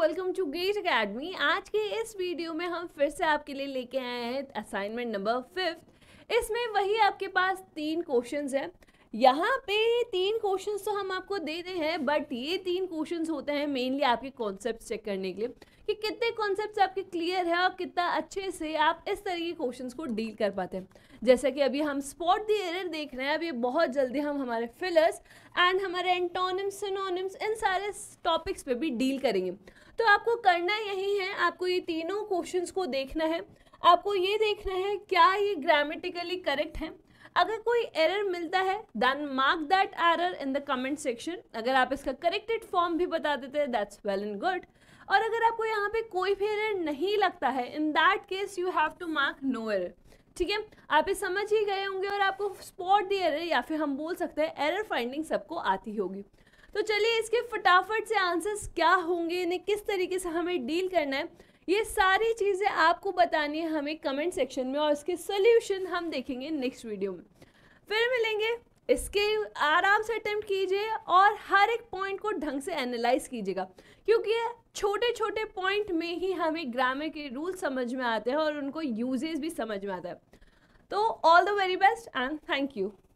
welcome to get academy आज के इस वीडियो में हम फिर से आपके लिए लेके आए हैं असाइनमेंट नंबर फिफ्थ इसमें वही आपके पास तीन क्वेश्चंस हैं यहाँ पे तीन क्वेश्चंस तो हम आपको देते हैं बट ये तीन क्वेश्चंस होते हैं मेनली आपके कॉन्सेप्ट चेक करने के लिए कि कितने कॉन्सेप्ट आपके क्लियर है और कितना अच्छे से आप इस तरह के क्वेश्चंस को डील कर पाते हैं जैसे कि अभी हम स्पॉट दी एरर देख रहे हैं अभी बहुत जल्दी हम हमारे फिलर्स एंड हमारे एंटोनिम्स सिनोनिम्स इन सारे टॉपिक्स पे भी डील करेंगे तो आपको करना यही है आपको ये तीनों क्वेश्चन को देखना है आपको ये देखना है क्या ये ग्रामेटिकली करेक्ट है अगर कोई एरर मिलता है then mark that error in the comment section अगर आप इसका करेक्टेड फॉर्म भी बता देते हैं दैट्स वेल एंड गुड और अगर आपको यहाँ पे कोई भी एरर नहीं लगता है in that case you have to mark no error ठीक है आप ये समझ ही गए होंगे और आपको स्पॉट दी एरर या फिर हम बोल सकते हैं एरर फाइंडिंग सबको आती होगी तो चलिए इसके फटाफट से आंसर्स क्या होंगे इन्हें किस तरीके से हमें डील करना है ये सारी चीज़ें आपको बतानी है हमें कमेंट सेक्शन में और इसके सोल्यूशन हम देखेंगे नेक्स्ट वीडियो में फिर मिलेंगे इसके आराम से अटेम्प्ट कीजिए और हर एक पॉइंट को ढंग से एनालाइज कीजिएगा क्योंकि छोटे छोटे पॉइंट में ही हमें ग्रामर के रूल समझ में आते हैं और उनको यूजेस भी समझ में आता है तो all the very best and thank you